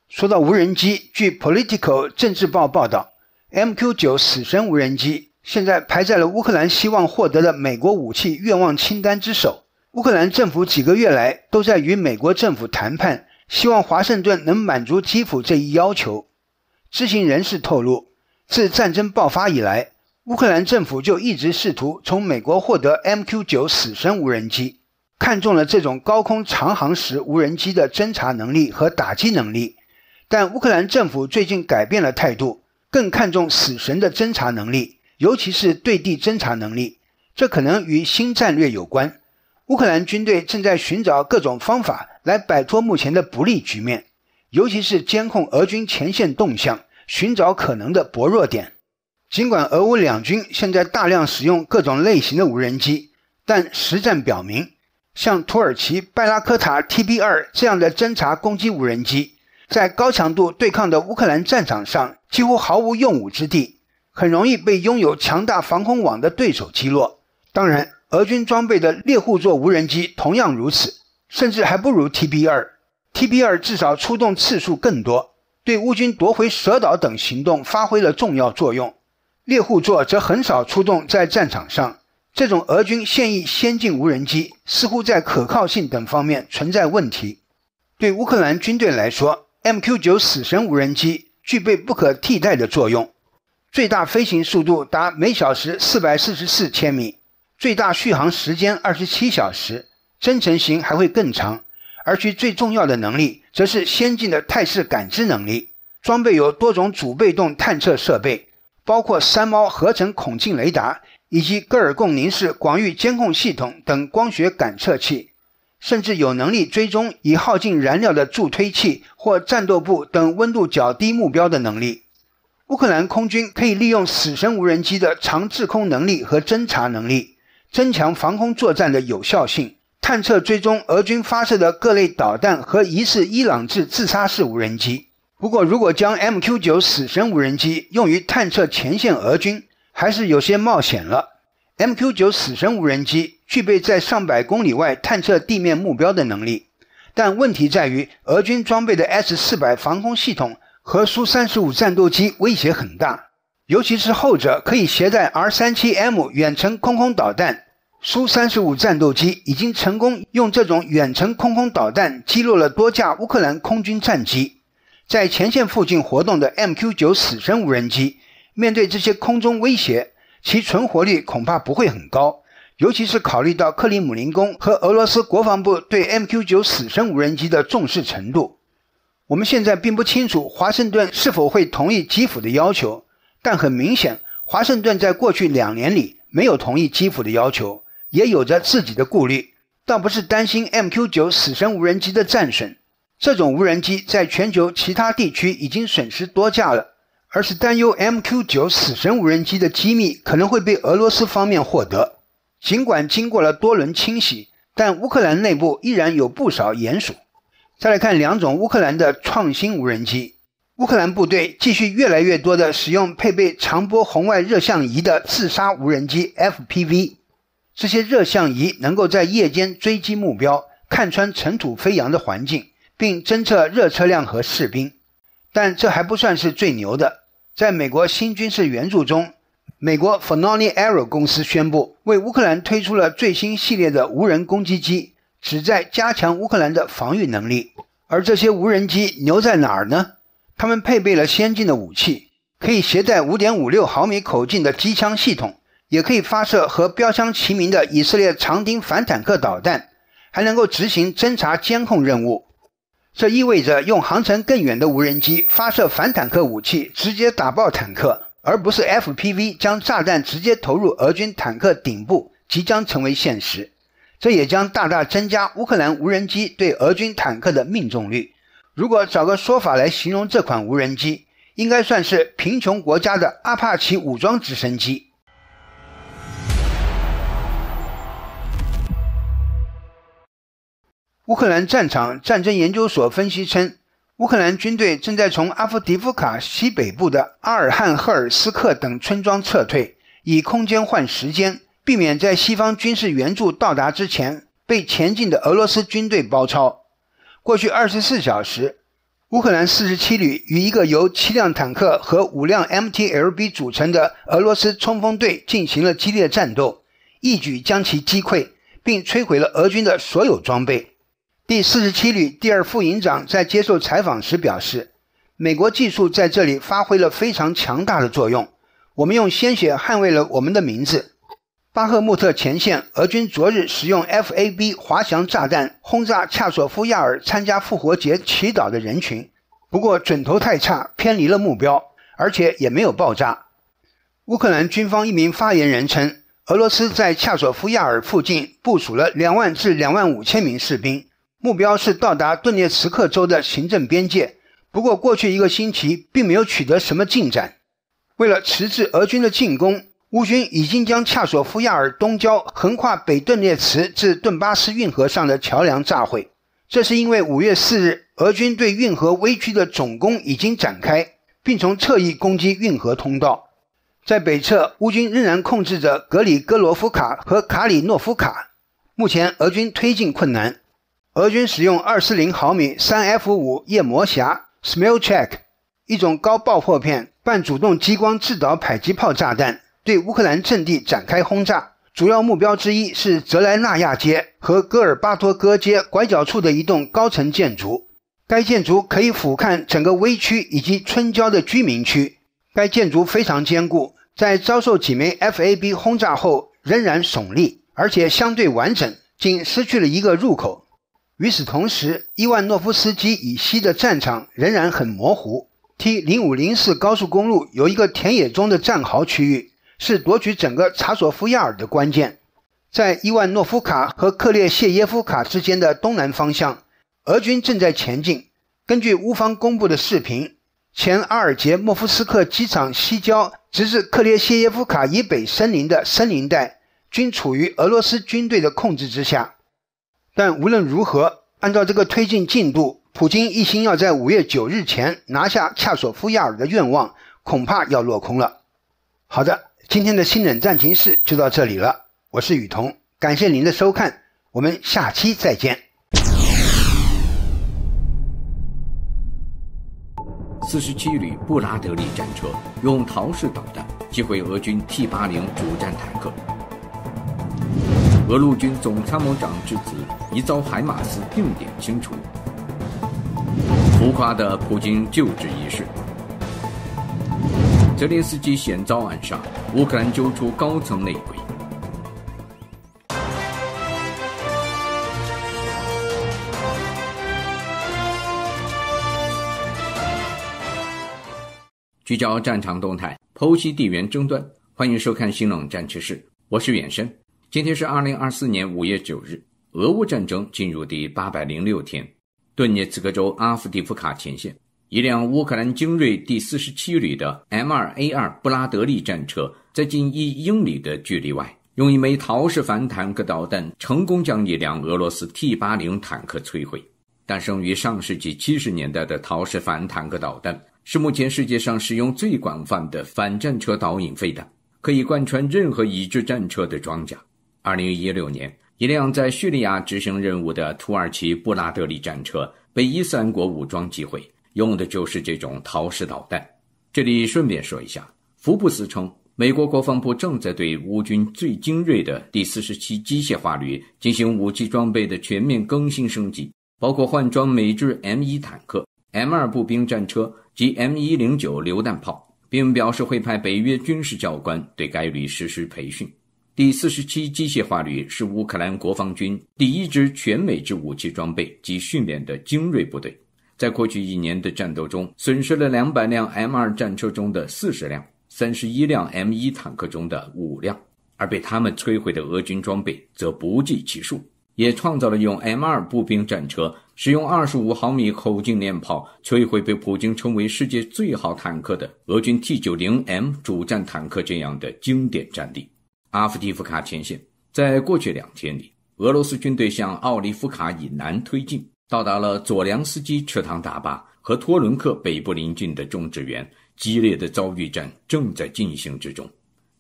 说到无人机，据《Political 政治报》报道。MQ 九死神无人机现在排在了乌克兰希望获得的美国武器愿望清单之首。乌克兰政府几个月来都在与美国政府谈判，希望华盛顿能满足基辅这一要求。知情人士透露，自战争爆发以来，乌克兰政府就一直试图从美国获得 MQ 九死神无人机，看中了这种高空长航时无人机的侦察能力和打击能力。但乌克兰政府最近改变了态度。更看重死神的侦察能力，尤其是对地侦察能力。这可能与新战略有关。乌克兰军队正在寻找各种方法来摆脱目前的不利局面，尤其是监控俄军前线动向，寻找可能的薄弱点。尽管俄乌两军现在大量使用各种类型的无人机，但实战表明，像土耳其拜拉科塔 TB 二这样的侦察攻击无人机，在高强度对抗的乌克兰战场上。几乎毫无用武之地，很容易被拥有强大防空网的对手击落。当然，俄军装备的猎户座无人机同样如此，甚至还不如 TB 二。TB 二至少出动次数更多，对乌军夺回蛇岛等行动发挥了重要作用。猎户座则很少出动，在战场上，这种俄军现役先进无人机似乎在可靠性等方面存在问题。对乌克兰军队来说，MQ 九死神无人机。具备不可替代的作用，最大飞行速度达每小时四百四十四千米，最大续航时间二十七小时，增程型还会更长。而其最重要的能力，则是先进的态势感知能力，装备有多种主被动探测设备，包括三猫合成孔径雷达以及戈尔贡凝视广域监控系统等光学感测器。甚至有能力追踪已耗尽燃料的助推器或战斗部等温度较低目标的能力。乌克兰空军可以利用“死神”无人机的长滞空能力和侦察能力，增强防空作战的有效性，探测、追踪俄军发射的各类导弹和疑似伊朗制自杀式无人机。不过，如果将 MQ-9“ 死神”无人机用于探测前线俄军，还是有些冒险了。MQ-9“ 死神”无人机。具备在上百公里外探测地面目标的能力，但问题在于，俄军装备的 S 四百防空系统和苏三十五战斗机威胁很大，尤其是后者可以携带 R 三七 M 远程空空导弹。苏三十五战斗机已经成功用这种远程空空导弹击落了多架乌克兰空军战机。在前线附近活动的 MQ 九死神无人机，面对这些空中威胁，其存活率恐怕不会很高。尤其是考虑到克里姆林宫和俄罗斯国防部对 MQ-9“ 死神”无人机的重视程度，我们现在并不清楚华盛顿是否会同意基辅的要求。但很明显，华盛顿在过去两年里没有同意基辅的要求，也有着自己的顾虑，倒不是担心 MQ-9“ 死神”无人机的战损，这种无人机在全球其他地区已经损失多架了，而是担忧 MQ-9“ 死神”无人机的机密可能会被俄罗斯方面获得。尽管经过了多轮清洗，但乌克兰内部依然有不少鼹鼠。再来看两种乌克兰的创新无人机。乌克兰部队继续越来越多地使用配备长波红外热像仪的自杀无人机 FPV。这些热像仪能够在夜间追击目标，看穿尘土飞扬的环境，并侦测热车辆和士兵。但这还不算是最牛的。在美国新军事援助中。美国 f a r n o n e Aero 公司宣布，为乌克兰推出了最新系列的无人攻击机，旨在加强乌克兰的防御能力。而这些无人机牛在哪儿呢？它们配备了先进的武器，可以携带5.56毫米口径的机枪系统，也可以发射和标枪齐名的以色列长钉反坦克导弹，还能够执行侦察监控任务。这意味着用航程更远的无人机发射反坦克武器，直接打爆坦克。而不是 FPV 将炸弹直接投入俄军坦克顶部即将成为现实，这也将大大增加乌克兰无人机对俄军坦克的命中率。如果找个说法来形容这款无人机，应该算是贫穷国家的阿帕奇武装直升机。乌克兰战场战争研究所分析称。乌克兰军队正在从阿夫迪夫卡西北部的阿尔汉赫尔斯克等村庄撤退，以空间换时间，避免在西方军事援助到达之前被前进的俄罗斯军队包抄。过去二十四小时，乌克兰四十七旅与一个由七辆坦克和五辆 MTLB 组成的俄罗斯冲锋队进行了激烈战斗，一举将其击溃，并摧毁了俄军的所有装备。第四十七旅第二副营长在接受采访时表示：“美国技术在这里发挥了非常强大的作用，我们用鲜血捍卫了我们的名字。”巴赫穆特前线，俄军昨日使用 FAB 滑翔炸弹轰炸恰索夫亚尔参加复活节祈祷的人群，不过准头太差，偏离了目标，而且也没有爆炸。乌克兰军方一名发言人称：“俄罗斯在恰索夫亚尔附近部署了两万至两万五千名士兵。”目标是到达顿涅茨克州的行政边界，不过过去一个星期并没有取得什么进展。为了迟滞俄军的进攻，乌军已经将恰索夫亚尔东郊横跨北顿涅茨至顿巴斯运河上的桥梁炸毁。这是因为5月4日，俄军对运河微区的总攻已经展开，并从侧翼攻击运河通道。在北侧，乌军仍然控制着格里戈罗夫卡和卡里诺夫卡，目前俄军推进困难。俄军使用二四零毫米三 F 五夜魔侠 （Smilechek） 一种高爆破片半主动激光制导迫击炮炸弹，对乌克兰阵地展开轰炸。主要目标之一是泽莱纳亚街和戈尔巴托戈街拐角处的一栋高层建筑。该建筑可以俯瞰整个 V 区以及村郊的居民区。该建筑非常坚固，在遭受几枚 FAB 轰炸后仍然耸立，而且相对完整，仅失去了一个入口。与此同时，伊万诺夫斯基以西的战场仍然很模糊。T 零五零四高速公路有一个田野中的战壕区域，是夺取整个查索夫亚尔的关键。在伊万诺夫卡和克列谢耶夫卡之间的东南方向，俄军正在前进。根据乌方公布的视频，前阿尔杰莫夫斯克机场西郊直至克列谢耶夫卡以北森林的森林带均处于俄罗斯军队的控制之下。但无论如何，按照这个推进进度，普京一心要在五月九日前拿下恰索夫亚尔的愿望，恐怕要落空了。好的，今天的《新冷战情势》就到这里了。我是雨桐，感谢您的收看，我们下期再见。四十七旅布拉德利战车用陶式导弹击毁俄军 T 八零主战坦克。俄陆军总参谋长之子。已遭海马斯定点清除，浮夸的普京就职仪式，泽连斯基险遭暗杀，乌克兰揪出高层内鬼。聚焦战场动态，剖析地缘争端，欢迎收看《新冷战趋势》，我是远生，今天是二零二四年五月九日。俄乌战争进入第八百零六天，顿涅茨克州阿夫迪夫卡前线，一辆乌克兰精锐第四十七旅的 M2A2 布拉德利战车，在近一英里的距离外，用一枚陶式反坦克导弹成功将一辆俄罗斯 T80 坦克摧毁。诞生于上世纪七十年代的陶式反坦克导弹，是目前世界上使用最广泛的反战车导引飞弹，可以贯穿任何已知战车的装甲。二零一六年。一辆在叙利亚执行任务的土耳其布拉德利战车被伊斯兰国武装击毁，用的就是这种陶式导弹。这里顺便说一下，福布斯称，美国国防部正在对乌军最精锐的第四十七机械化旅进行武器装备的全面更新升级，包括换装美制 M1 坦克、M2 步兵战车及 M109 榴弹炮，并表示会派北约军事教官对该旅实施培训。第四十七机械化旅是乌克兰国防军第一支全美制武器装备及训练的精锐部队。在过去一年的战斗中，损失了两百辆 M2 战车中的四十辆、三十一辆 M1 坦克中的五辆，而被他们摧毁的俄军装备则不计其数，也创造了用 M2 步兵战车使用二十五毫米口径链炮摧毁被普京称为世界最好坦克的俄军 T90M 主战坦克这样的经典战例。阿夫迪夫卡前线，在过去两天里，俄罗斯军队向奥利夫卡以南推进，到达了佐良斯基池塘大坝和托伦克北部邻近的种植园，激烈的遭遇战正在进行之中。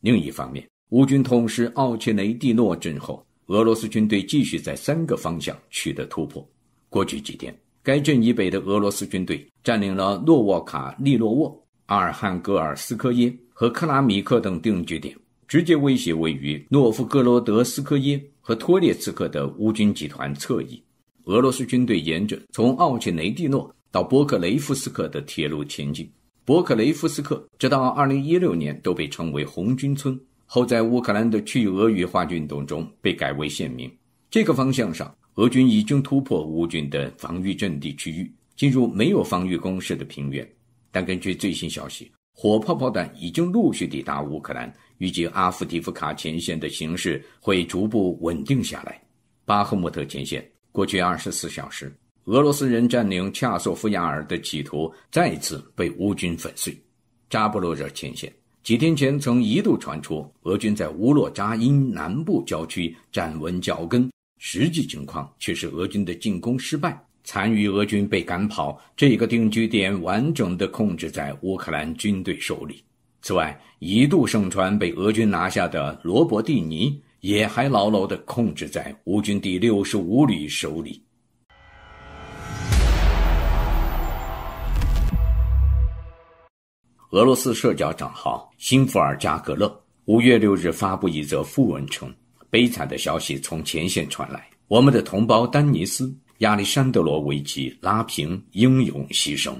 另一方面，乌军痛失奥切雷蒂诺镇后，俄罗斯军队继续在三个方向取得突破。过去几天，该镇以北的俄罗斯军队占领了诺沃卡利诺沃、阿尔汉戈尔斯科耶和克拉米克等定居点。直接威胁位于诺夫哥罗德斯科耶和托列茨克的乌军集团侧翼。俄罗斯军队沿着从奥切雷蒂诺到波克雷夫斯克的铁路前进。波克雷夫斯克直到2016年都被称为红军村，后在乌克兰的去俄语化运动中被改为县名。这个方向上，俄军已经突破乌军的防御阵地区域，进入没有防御工事的平原。但根据最新消息，火炮炮弹已经陆续抵达乌克兰，预计阿夫迪夫卡前线的形势会逐步稳定下来。巴赫穆特前线过去二十四小时，俄罗斯人占领恰索夫亚尔的企图再次被乌军粉碎。扎波罗热前线几天前曾一度传出俄军在乌洛扎因南部郊区站稳脚跟，实际情况却是俄军的进攻失败。残余俄军被赶跑，这个定居点完整的控制在乌克兰军队手里。此外，一度盛传被俄军拿下的罗伯蒂尼也还牢牢地控制在乌军第六十五旅手里。俄罗斯社交账号“辛福尔加格勒”五月六日发布一则讣文称，悲惨的消息从前线传来，我们的同胞丹尼斯。亚历山德罗维奇·拉平英勇牺牲。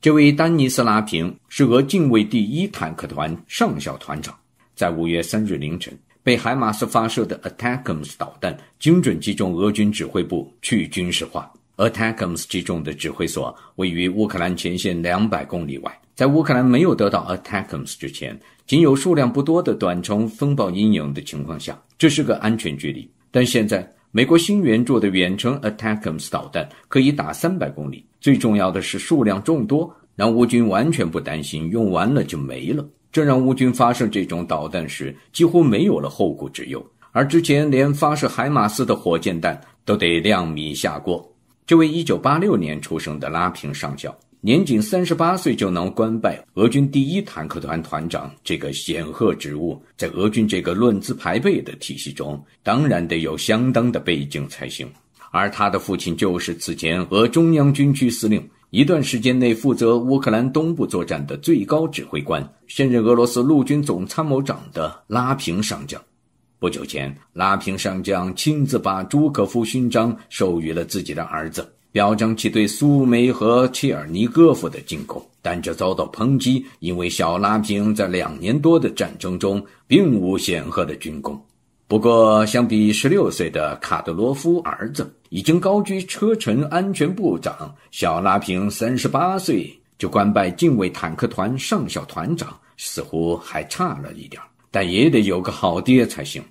这位丹尼斯·拉平是俄近卫第一坦克团上校团长，在五月三日凌晨被海马斯发射的 a t t a c k s 导弹精准击中俄军指挥部，去军事化。a t t a c k s 击中的指挥所位于乌克兰前线两百公里外，在乌克兰没有得到 a t t a c k s 之前，仅有数量不多的短程风暴阴影的情况下，这是个安全距离。但现在。美国新援助的远程 a t t a c k e s 导弹可以打三百公里，最重要的是数量众多，让乌军完全不担心用完了就没了。这让乌军发射这种导弹时几乎没有了后顾之忧，而之前连发射海马斯的火箭弹都得量米下锅。这位1986年出生的拉平上校。年仅三十八岁就能官拜俄军第一坦克团团长，这个显赫职务，在俄军这个论资排辈的体系中，当然得有相当的背景才行。而他的父亲就是此前俄中央军区司令，一段时间内负责乌克兰东部作战的最高指挥官，现任俄罗斯陆军总参谋长的拉平上将。不久前，拉平上将亲自把朱可夫勋章授予了自己的儿子。表彰其对苏梅和切尔尼戈夫的进攻，但这遭到抨击，因为小拉平在两年多的战争中并无显赫的军功。不过，相比十六岁的卡德罗夫儿子已经高居车臣安全部长，小拉平三十八岁就官拜近卫坦克团上校团长，似乎还差了一点，但也得有个好爹才行。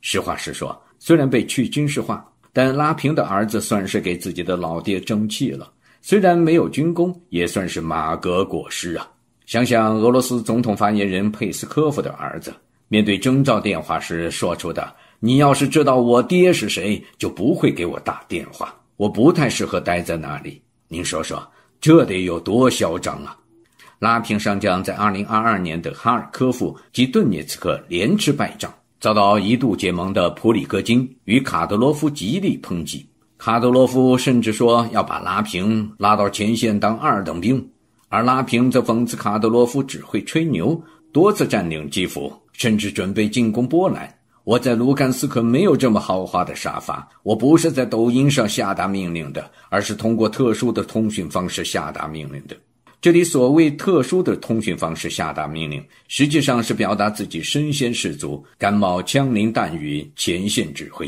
实话实说，虽然被去军事化。但拉平的儿子算是给自己的老爹争气了，虽然没有军功，也算是马革裹尸啊。想想俄罗斯总统发言人佩斯科夫的儿子面对征召电话时说出的：“你要是知道我爹是谁，就不会给我打电话。我不太适合待在那里。”您说说，这得有多嚣张啊！拉平上将在2022年的哈尔科夫及顿涅茨克连吃败仗。遭到一度结盟的普里戈金与卡德罗夫极力抨击，卡德罗夫甚至说要把拉平拉到前线当二等兵，而拉平则讽刺卡德罗夫只会吹牛，多次占领基辅，甚至准备进攻波兰。我在卢甘斯克没有这么豪华的沙发，我不是在抖音上下达命令的，而是通过特殊的通讯方式下达命令的。这里所谓特殊的通讯方式下达命令，实际上是表达自己身先士卒、甘冒枪林弹雨前线指挥。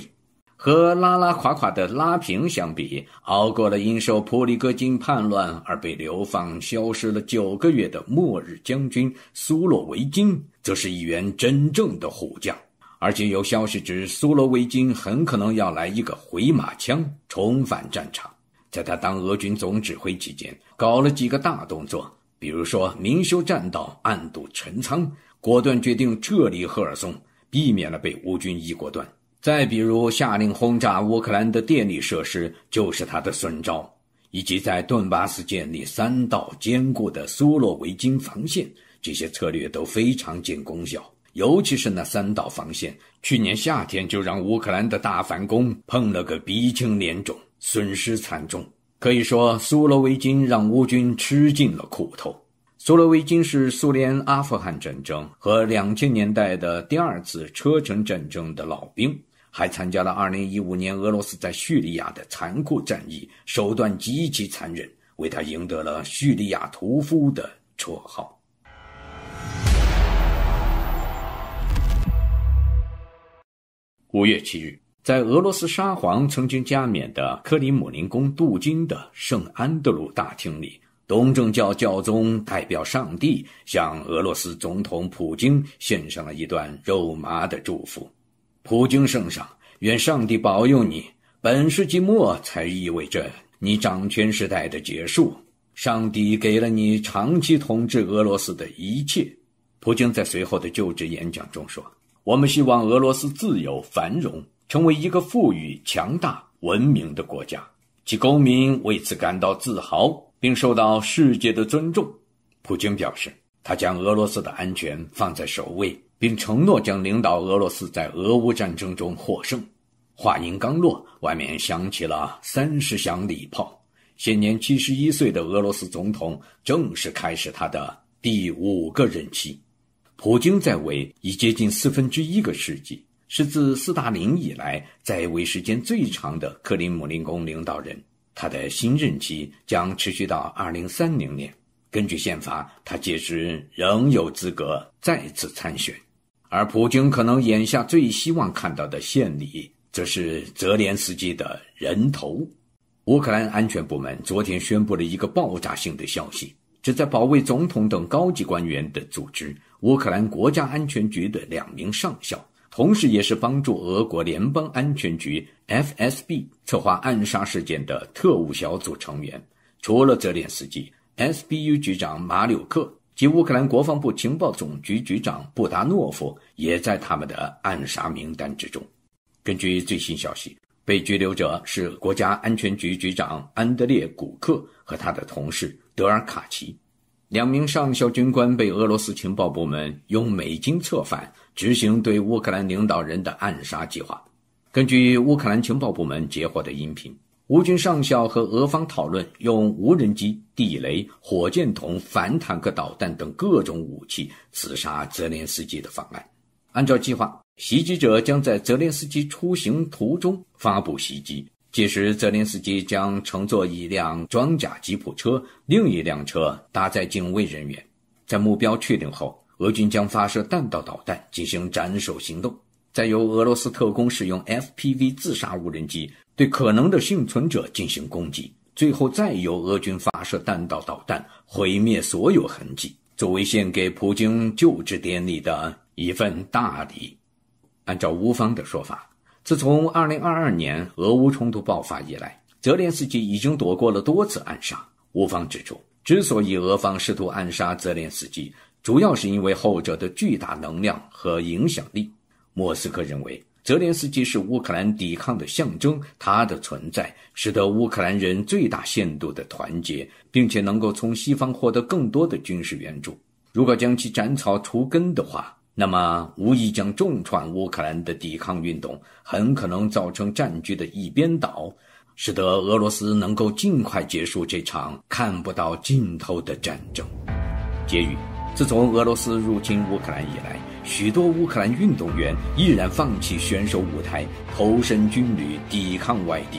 和拉拉垮垮的拉平相比，熬过了因受普里戈金叛乱而被流放、消失了九个月的末日将军苏洛维金，则是一员真正的虎将。而且有消息指，苏洛维金很可能要来一个回马枪，重返战场。在他当俄军总指挥期间，搞了几个大动作，比如说明修栈道，暗度陈仓，果断决定撤离赫尔松，避免了被乌军一锅端；再比如下令轰炸乌克兰的电力设施，就是他的损招，以及在顿巴斯建立三道坚固的苏洛维金防线，这些策略都非常见功效。尤其是那三道防线，去年夏天就让乌克兰的大反攻碰了个鼻青脸肿。损失惨重，可以说苏罗维金让乌军吃尽了苦头。苏罗维金是苏联阿富汗战争和两千年代的第二次车臣战争的老兵，还参加了二零一五年俄罗斯在叙利亚的残酷战役，手段极其残忍，为他赢得了“叙利亚屠夫”的绰号。五月七日。在俄罗斯沙皇曾经加冕的克里姆林宫镀金的圣安德鲁大厅里，东正教教宗代表上帝向俄罗斯总统普京献上了一段肉麻的祝福：“普京圣上，愿上帝保佑你。本世纪末才意味着你掌权时代的结束。上帝给了你长期统治俄罗斯的一切。”普京在随后的就职演讲中说：“我们希望俄罗斯自由繁荣。”成为一个富裕、强大、文明的国家，其公民为此感到自豪，并受到世界的尊重。普京表示，他将俄罗斯的安全放在首位，并承诺将领导俄罗斯在俄乌战争中获胜。话音刚落，外面响起了三十响礼炮。现年七十一岁的俄罗斯总统正式开始他的第五个任期。普京在位已接近四分之一个世纪。是自斯大林以来在位时间最长的克林姆林宫领导人，他的新任期将持续到二零三零年。根据宪法，他届时仍有资格再次参选。而普京可能眼下最希望看到的献礼，则是泽连斯基的人头。乌克兰安全部门昨天宣布了一个爆炸性的消息：，旨在保卫总统等高级官员的组织——乌克兰国家安全局的两名上校。同时，也是帮助俄国联邦安全局 （FSB） 策划暗杀事件的特务小组成员。除了泽连斯基，SBU 局长马柳克及乌克兰国防部情报总局局长布达诺夫也在他们的暗杀名单之中。根据最新消息，被拘留者是国家安全局局长安德烈·古克和他的同事德尔卡奇，两名上校军官被俄罗斯情报部门用美金策反。执行对乌克兰领导人的暗杀计划。根据乌克兰情报部门截获的音频，乌军上校和俄方讨论用无人机、地雷、火箭筒、反坦克导弹等各种武器刺杀泽连斯基的方案。按照计划，袭击者将在泽连斯基出行途中发布袭击。届时，泽连斯基将乘坐一辆装甲吉普车，另一辆车搭载警卫人员。在目标确定后。俄军将发射弹道导弹进行斩首行动，再由俄罗斯特工使用 FPV 自杀无人机对可能的幸存者进行攻击，最后再由俄军发射弹道导弹毁灭所有痕迹，作为献给普京就职典礼的一份大礼。按照乌方的说法，自从2022年俄乌冲突爆发以来，泽连斯基已经躲过了多次暗杀。乌方指出，之所以俄方试图暗杀泽连斯基，主要是因为后者的巨大能量和影响力。莫斯科认为，泽连斯基是乌克兰抵抗的象征，他的存在使得乌克兰人最大限度的团结，并且能够从西方获得更多的军事援助。如果将其斩草除根的话，那么无疑将重创乌克兰的抵抗运动，很可能造成战局的一边倒，使得俄罗斯能够尽快结束这场看不到尽头的战争。结语。自从俄罗斯入侵乌克兰以来，许多乌克兰运动员毅然放弃选手舞台，投身军旅抵抗外敌。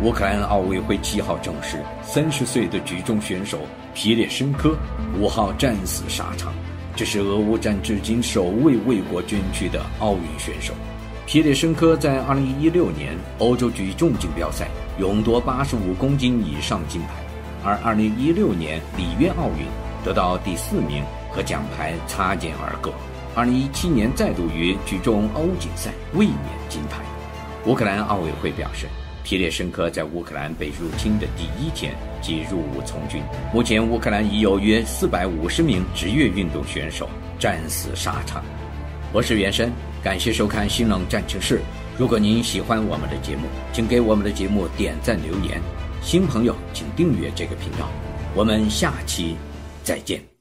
乌克兰奥委会7号证实，30岁的举重选手皮列申科5号战死沙场，这是俄乌战至今首位为国捐躯的奥运选手。皮列申科在2016年欧洲举重锦标赛勇夺85公斤以上金牌，而2016年里约奥运得到第四名。和奖牌擦肩而过。二零一七年再度于举重欧锦赛卫冕金牌。乌克兰奥委会表示，皮列申科在乌克兰被入侵的第一天即入伍从军。目前，乌克兰已有约四百五十名职业运动选手战死沙场。我是袁生，感谢收看《新冷战情势》。如果您喜欢我们的节目，请给我们的节目点赞留言。新朋友请订阅这个频道。我们下期再见。